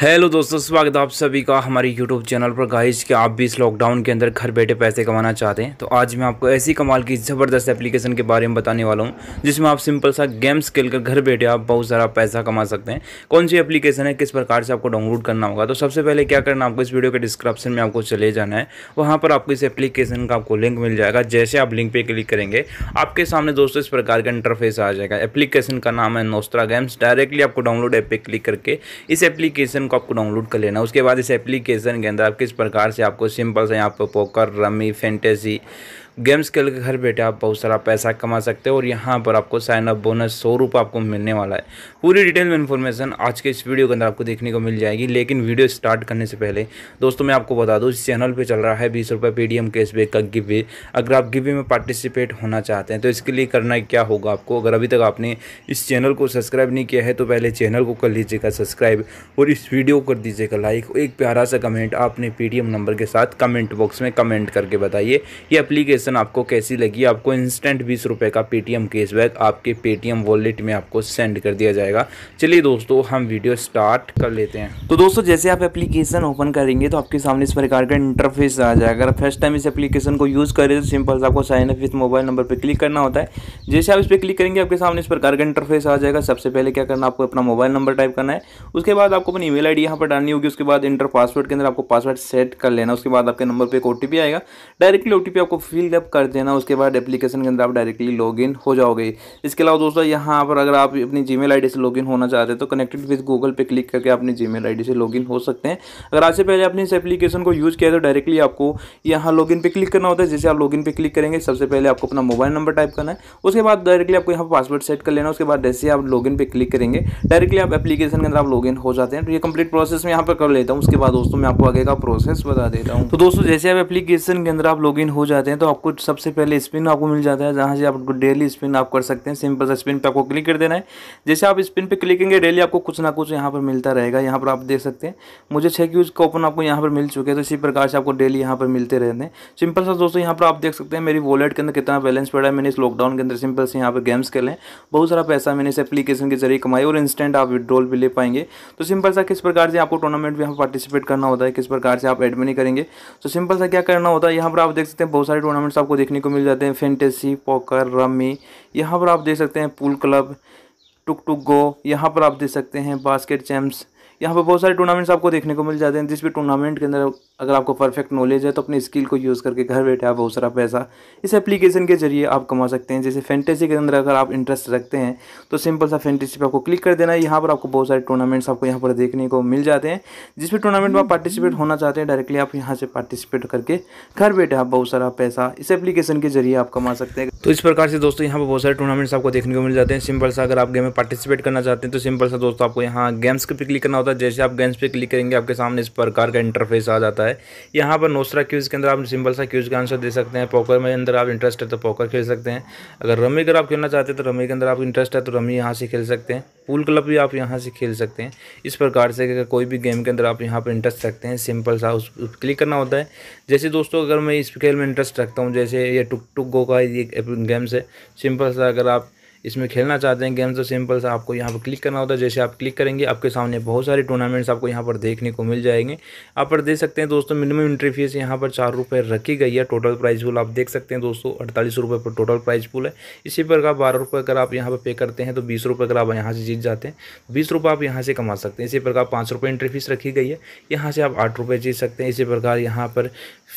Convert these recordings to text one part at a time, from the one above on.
Hello दोस्तों स्वागत आप सभी का हमारी यूट्यूब चैनल पर गाइज कि आप भी इस लॉकडाउन के अंदर घर बैठे पैसे कमाना चाहते हैं तो आज मैं आपको ऐसी कमाल की ज़बरदस्त एप्लीकेशन के बारे में बताने वाला हूं जिसमें आप सिंपल सा गेम्स खेल कर घर बैठे आप बहुत सारा पैसा कमा सकते हैं कौन सी एप्लीकेशन है किस प्रकार से आपको डाउनलोड करना होगा तो सबसे पहले क्या करना आपको इस वीडियो के डिस्क्रिप्शन में आपको चले जाना है वहाँ पर आपको इस एप्लीकेशन का आपको लिंक मिल जाएगा जैसे आप लिंक पर क्लिक करेंगे आपके सामने दोस्तों इस प्रकार का इंटरफेस आ जाएगा एप्लीकेशन का नाम है नोस्त्रा गेम्स डायरेक्टली आपको डाउनलोड ऐप पर क्लिक करके इस एप्लीकेशन को आपको डाउनलोड कर लेना उसके बाद इस एप्लीकेशन के अंदर आप किस प्रकार से आपको सिंपल से यहाँ पर पोकर रमी फेंटेसी गेम्स खेल के घर बैठे आप बहुत सारा पैसा कमा सकते हैं और यहाँ पर आपको साइन अप बोनस सौ रुपये आपको मिलने वाला है पूरी डिटेल में इन्फॉर्मेशन आज के इस वीडियो के अंदर आपको देखने को मिल जाएगी लेकिन वीडियो स्टार्ट करने से पहले दोस्तों मैं आपको बता दूँ इस चैनल पर चल रहा है बीस रुपये पेटीएम कैशबैक का गिवे अगर आप गिवे में पार्टिसिपेट होना चाहते हैं तो इसके लिए करना क्या होगा आपको अगर अभी तक आपने इस चैनल को सब्सक्राइब नहीं किया है तो पहले चैनल को कर लीजिएगा सब्सक्राइब और इस वीडियो को कर दीजिएगा लाइक एक प्यारा सा कमेंट आपने पेटीएम नंबर के साथ कमेंट बॉक्स में कमेंट करके बताइए ये अप्लीकेशन एप्लीकेशन आपको कैसी लगी आपको इंस्टेंट बीस रुपये का पेटीएम कैशबैक आपके पेटीएम वॉलेट में आपको सेंड कर दिया जाएगा चलिए दोस्तों हम वीडियो स्टार्ट कर लेते हैं तो दोस्तों जैसे आप एप्लीकेशन ओपन करेंगे तो आपके सामने इस प्रकार का इंटरफेस आ जाएगा अगर फर्स्ट टाइम इस एप्लीकेशन को यूज़ करें तो सिंपल आपको sign up with mobile number पर क्लिक करना होता है जैसे आप इस पर क्लिक करेंगे आपके सामने इस प्रकार का इंटरफेस आ जाएगा सबसे पहले क्या करना आपको अपना मोबाइल नंबर टाइप करना है उसके बाद आपको अपनी ईमेल आईडी यहां पर डालनी होगी उसके बाद इंटर पासवर्ड के अंदर आपको पासवर्ड सेट कर लेना उसके बाद आपके नंबर पे एक ओटीपी आएगा डायरेक्टली ओटीपी आपको फिल फिलअप कर देना उसके बाद एप्लीकेशन के अंदर आप डायरेक्टली लॉगिन हो जाओगे इसके अलावा दोस्तों यहाँ पर अगर आप अपनी जी मेल से लॉगिन होना चाहते हैं तो कनेक्टेड विद गूगल पे क्लिक करके अपनी जी मेल से लॉगिन हो सकते हैं अगर आज से पहले आपने इस एप्लीकेशन को यूज़ किया तो डायरेक्टली आपको यहाँ लॉग पे क्लिक करना होता है जैसे आप लॉग पे क्लिक करेंगे सबसे पहले आपको अपना मोबाइल नंबर टाइप करना है उसके बाद डायरेक्टली आपको यहाँ पासवर्ड सेट कर लेना उसके बाद जैसे आप लॉग पे क्लिक करेंगे डायरेक्टली आप एप्लीकेशन के अंदर आप लॉगिन हो जाते हैं तो ये कंप्लीट प्रोसेस मैं यहाँ पर कर लेता हूँ उसके बाद दोस्तों मैं आपको आगे का प्रोसेस बता देता हूँ तो दोस्तों जैसे आप एप्लीकेशन के अंदर आप लॉगिन हो जाते हैं तो आपको आपको सबसे पहले स्पिन आपको मिल जाता है जहाँ से आप डेली स्पिन आप कर सकते हैं सिंपल सा स्पिन पे आपको क्लिक कर देना है जैसे आप स्पिन पे क्लिक करेंगे डेली आपको कुछ ना कुछ यहाँ पर मिलता रहेगा यहाँ पर आप देख सकते हैं मुझे छः क्यूज कूपन आपको यहाँ पर मिल चुके हैं तो इसी प्रकार से आपको डेली यहाँ पर मिलते रहते हैं सिंपल सा दोस्तों यहाँ पर आप देख सकते हैं मेरी वॉलेट के अंदर कितना बैलेंस पड़ा है मैंने इस लॉकडाउन के अंदर सिंपल से यहाँ पर गेम्स खेले बहुत सारा पैसा मैंने इस एप्लीकेशन के जरिए कमाई और इंस्टेंट आप विड्रॉल भी ले पाएंगे तो सिंपल सा किस प्रकार से आपको टूर्नामेंट भी यहाँ पार्टिसिपेट करना होता है किस प्रकार से आप एडमिनी करेंगे तो सिंपल सा क्या करना होता है यहाँ पर आप देख सकते हैं बहुत सारे टूर्नामेंट टूर्नामेंट्स आपको देखने को मिल जाते हैं फेंटेसी पॉकर रमी यहाँ पर आप देख सकते हैं पूल क्लब टुक टुक गो यहाँ पर आप देख सकते हैं बास्केट चैम्प्स यहाँ पर बहुत सारे टूर्नामेंट्स आपको देखने को मिल जाते हैं जिस भी टूर्नामेंट के अंदर अगर आपको परफेक्ट नॉलेज है तो अपने स्किल को यूज़ करके घर बैठे आप बहुत सारा पैसा इस एप्लीकेशन के जरिए आप कमा सकते हैं जैसे फैंटेसी के अंदर अगर आप इंटरेस्ट रखते हैं तो सिंपल सा फैंटेसी पे आपको क्लिक कर देना है यहाँ पर आपको बहुत सारे टूर्नामेंट्स आपको यहाँ पर देखने को मिल जाते हैं जिस भी टूर्नामेंट में आप पार्टिसिपेट हम्म। होना चाहते हैं डायरेक्टली आप यहाँ से पार्टिसिपेट करके घर बैठे आप बहुत सारा पैसा इस एप्लीकेशन के जरिए आप कमा सकते हैं तो इस प्रकार से दोस्तों यहाँ पर बहुत सारे टूर्नामेंट्स आपको देखने को मिल जाते हैं सिंपल सा अगर आप गेम में पार्टिसिपेट करना चाहते हैं तो सिंपल सा दोस्तों आपको यहाँ गेम्स पर क्लिक करना होता है जैसे आप गेम्स पर क्लिक करेंगे आपके सामने इस प्रकार का इंटरफेस आ जाता है है यहाँ पर नोसरा क्यूज़ के अंदर आप सिंपल सा क्यूज़ का आंसर दे सकते हैं पोकर में अंदर आप इंटरेस्ट है तो पोकर खेल सकते हैं अगर रमी अगर आप खेलना चाहते हैं तो रमी के अंदर आप इंटरेस्ट है तो रमी यहाँ से खेल सकते हैं पूल क्लब भी आप यहाँ से खेल सकते हैं इस प्रकार से अगर कोई भी गेम के अंदर आप यहाँ पर इंटरेस्ट रखते हैं सिंपल सा उस क्लिक करना होता है जैसे दोस्तों अगर मैं इस खेल में इंटरेस्ट रखता हूँ जैसे ये टुक टुक गो का ये गेम्स है सिंपल सा अगर आप इसमें खेलना चाहते हैं गेम तो सिंपल सा आपको यहाँ पर क्लिक करना होता है जैसे आप क्लिक करेंगे आपके सामने बहुत सारे टूर्नामेंट्स आपको यहाँ पर देखने को मिल जाएंगे आप पर देख सकते हैं दोस्तों मिनिमम इंट्री फीस यहाँ पर चार रुपये रखी गई है टोटल प्राइस पुल आप देख सकते हैं दोस्तों अड़तालीस रुपये पर टोटल प्राइस पुल है इसी प्रकार बारह रुपये अगर आप यहाँ पर पे करते हैं तो बीस रुपये अगर आप यहाँ से जीत जाते हैं तो बीस रुपये आप यहाँ से कमा सकते हैं इसी प्रकार पाँच रुपये एंट्री फीस रखी गई है यहाँ से आप आठ रुपये जीत सकते हैं इसी प्रकार यहाँ पर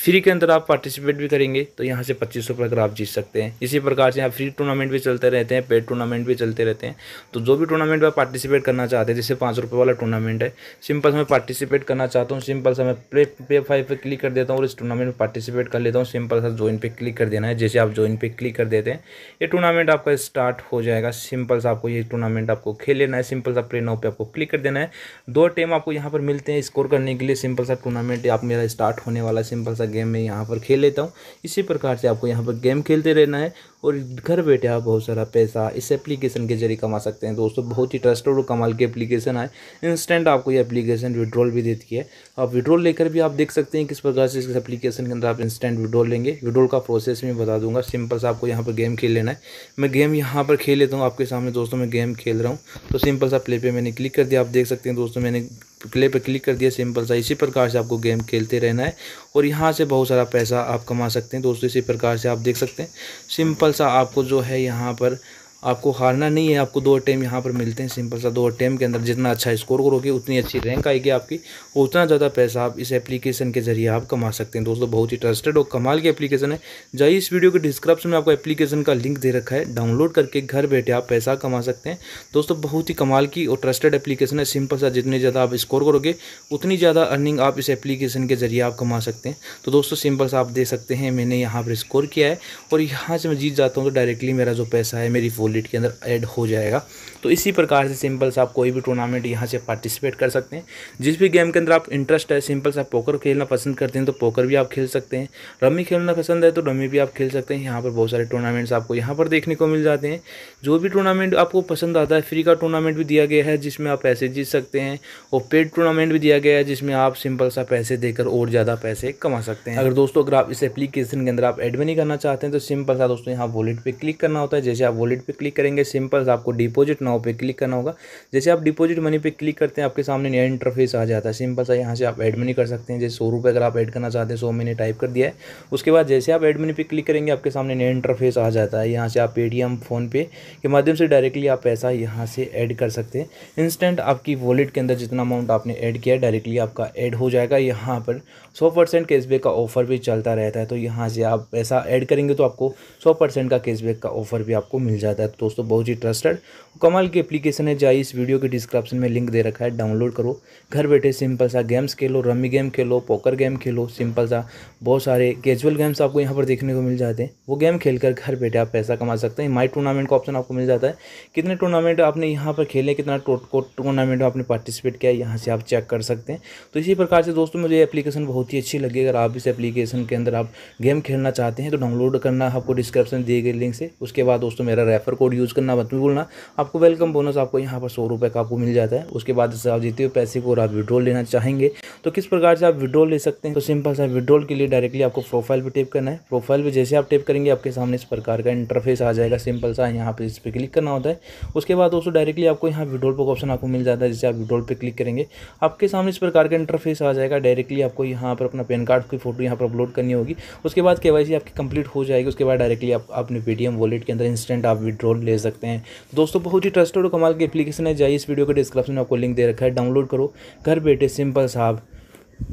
फ्री के अंदर आप पार्टिसिपेट भी करेंगे तो यहाँ से पच्चीस रुपये अगर आप जीत सकते हैं इसी प्रकार से यहाँ फ्री टूर्नामेंट भी चलते रहते हैं है टूर्नामेंट भी चलते रहते हैं तो जो भी टूर्नामेंट में पार्टिसिपेट करना चाहते हैं जैसे पाँच रुपये वाला टूर्नामेंट है सिंपल से मैं पार्टिसिपेट करना चाहता हूँ सिंपल से मैं प्ले पे फाइव पर क्लिक कर देता हूँ और इस टूर्नामेंट में पार्टिसिपेट कर लेता हूँ सिंपल सा ज्वाइन पे क्लिक कर देना है जैसे आप ज्वाइन पे क्लिक कर देते हैं ये टूर्नामेंट आपका स्टार्ट हो जाएगा सिंपल सा आपको ये टूर्नामेंट आपको खेल लेना है सिंपल सा प्ले नाउ पर आपको क्लिक कर देना है दो टीम आपको यहाँ पर मिलते हैं स्कोर करने के लिए सिंपल सा टूर्नामेंट आप मेरा स्टार्ट होने वाला सिंपल सा गेम मैं यहाँ पर खेल लेता हूँ इसी प्रकार से आपको यहाँ पर गेम खेलते रहना है और घर बैठे आप बहुत सारा पैसा इस एप्लीकेशन के जरिए कमा सकते हैं दोस्तों बहुत ही ट्रस्ट और कमाल की एप्लीकेशन है इंस्टेंट आपको ये एप्लीकेशन विड्रॉल भी देती है आप विड्रॉल लेकर भी आप देख सकते हैं किस प्रकार से इस एप्लीकेशन के अंदर आप इंस्टेंट विड्रॉल लेंगे विड्रॉल का प्रोसेस मैं बता दूंगा सिंपल से आपको यहाँ पर गेम खेल लेना है मैं गेम यहाँ पर खेल लेता हूँ आपके सामने दोस्तों मैं गेम खेल रहा हूँ तो सिंपल सा प्ले पर मैंने क्लिक कर दिया आप देख सकते हैं दोस्तों मैंने प्ले पर क्लिक कर दिया सिंपल सा इसी प्रकार से आपको गेम खेलते रहना है और यहाँ से बहुत सारा पैसा आप कमा सकते हैं दोस्तों इसी प्रकार से आप देख सकते हैं सिंपल सा आपको जो है यहाँ पर आपको हारना नहीं है आपको दो अटैम्प यहाँ पर मिलते हैं सिंपल सा दो अटैम्प के अंदर जितना अच्छा स्कोर करोगे उतनी अच्छी रैंक आएगी आपकी उतना ज़्यादा पैसा आप इस एप्लीकेशन के जरिए आप कमा सकते हैं दोस्तों बहुत ही ट्रस्टेड और कमाल की एप्लीकेशन है जाइए इस वीडियो के डिस्क्रिप्शन में आपको एप्लीकेशन का लिंक दे रखा है डाउनलोड करके घर बैठे आप पैसा कमा सकते हैं दोस्तों बहुत ही कमाल की और ट्रस्टेड एप्लीकेशन है सिंपल सा जितने ज़्यादा आप स्कोर करोगे उतनी ज़्यादा अर्निंग आप इस एप्लीकेशन के जरिए आप कमा सकते हैं तो दोस्तों सिंपल सा आप दे सकते हैं मैंने यहाँ पर स्कोर किया है और यहाँ से मैं जीत जाता हूँ तो डायरेक्टली मेरा जो पैसा है मेरी वॉलेट के अंदर ऐड हो जाएगा तो इसी प्रकार से सिंपल सा आप कोई भी टूर्नामेंट यहाँ से पार्टिसिपेट कर सकते हैं जिस भी गेम के अंदर आप इंटरेस्ट है सिंपल सा पोकर खेलना पसंद करते हैं तो पोकर भी आप खेल सकते हैं रमी खेलना पसंद है तो रमी भी आप खेल सकते हैं यहाँ पर बहुत सारे टूर्नामेंट्स आपको यहाँ पर देखने को मिल जाते हैं जो भी टूर्नामेंट आपको पसंद आता है फ्री का टूर्नामेंट भी दिया गया है जिसमें आप पैसे जीत सकते हैं और पेड टूर्नामेंट भी दिया गया है जिसमें आप सिंपल सा पैसे देकर और ज़्यादा पैसे कमा सकते हैं अगर दोस्तों अगर आप इस एप्लीकेशन के अंदर आप एडमनी करना चाहते हैं तो सिंपल सा दोस्तों यहाँ वॉलेट पर क्लिक करना होता है जैसे आप वॉलेट पर क्लिक करेंगे सिंपल आपको डिपॉजिट नाव पे क्लिक करना होगा जैसे आप डिपॉजिट मनी पे क्लिक करते हैं आपके सामने नया इंटरफेस आ जाता है सिंपल सा यहाँ से आप एड मनी कर सकते हैं जैसे सौ रुपये अगर आप ऐड करना चाहते हैं सौ मैंने टाइप कर दिया है उसके बाद जैसे आप एड मनी पे क्लिक करेंगे आपके सामने नया इंटरफेस आ जाता है यहाँ से आप पेटीएम फ़ोनपे के माध्यम से डायरेक्टली आप पैसा यहाँ से ऐड कर सकते हैं इंस्टेंट आपकी वॉलेट के अंदर जितना अमाउंट आपने ऐड किया डायरेक्टली आपका ऐड हो जाएगा यहाँ पर सौ परसेंट कैशबैक का ऑफर भी चलता रहता है तो यहाँ से आप पैसा ऐड करेंगे तो आपको सौ परसेंट का कैशबैक का ऑफर भी आपको मिल जाता है तक दोस्तों बहुत ही ट्रस्टेड कमाल की एप्लीकेशन है जाइए इस वीडियो के डिस्क्रिप्शन में लिंक दे रखा है डाउनलोड करो घर बैठे सिंपल सा गेम्स खेलो रमी गेम खेलो पोकर गेम खेलो सिंपल सा बहुत सारे कैजुअल गेम्स आपको यहाँ पर देखने को मिल जाते हैं वो गेम खेल घर बैठे आप पैसा कमा सकते हैं माई टूर्नामेंट का ऑप्शन आपको मिल जाता है कितने टूर्नामेंट आपने यहाँ पर खेले कितना टूर्नामेंट आपने पार्टिसिपेट किया यहाँ से आप चेक कर सकते हैं तो इसी प्रकार से दोस्तों मुझे एप्लीकेशन बहुत ही अच्छी लगी अगर आप इस एप्लीकेशन के अंदर आप गेम खेलना चाहते हैं तो डाउनलोड करना आपको डिस्क्रिप्शन दिए गए लिंक से उसके बाद दोस्तों मेरा रेफर कोड यूज़ करना मत बोलना आपको वेलकम बोनस आपको यहाँ पर सौ रुपये का आपको मिल जाता है उसके बाद जैसे आप जीते हुए पैसे को और आप विड्रॉल लेना चाहेंगे तो किस प्रकार से आप विड्रॉल ले सकते हैं तो सिंपल सा विड्रॉल के लिए डायरेक्टली आपको प्रोफाइल पर टेप करना है प्रोफाइल पर जैसे आप टेप करेंगे आपके सामने इस प्रकार का इंटरफेस आ जाएगा सिंपल सा यहाँ पर इस पर क्लिक करना होता है उसके बाद दोस्तों डायरेक्टली आपको यहाँ विड्रॉल पर ऑप्शन आपको मिल जाता है जैसे आप विड्रॉल पर क्लिक करेंगे आपके सामने इस प्रकार का इंटरफेस आ जाएगा डायरेक्टली आपको यहाँ पर अपना पैन कार्ड की फोटो यहाँ पर अपलोड करनी होगी उसके बाद के आपकी कंप्लीट हो जाएगी उसके बाद डायरेक्टली आप अपने पेटीएम वॉलेट के अंदर इंस्टेंट आप विड्रॉ लोन ले सकते हैं दोस्तों बहुत ही ट्रस्टेड और कमाल की एप्लीकेशन है जाइए इस वीडियो के डिस्क्रिप्शन में आपको लिंक दे रखा है डाउनलोड करो घर बैठे सिंपल साहब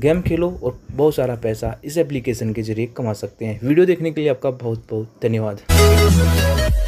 गेम खेलो और बहुत सारा पैसा इस एप्लीकेशन के जरिए कमा सकते हैं वीडियो देखने के लिए आपका बहुत बहुत धन्यवाद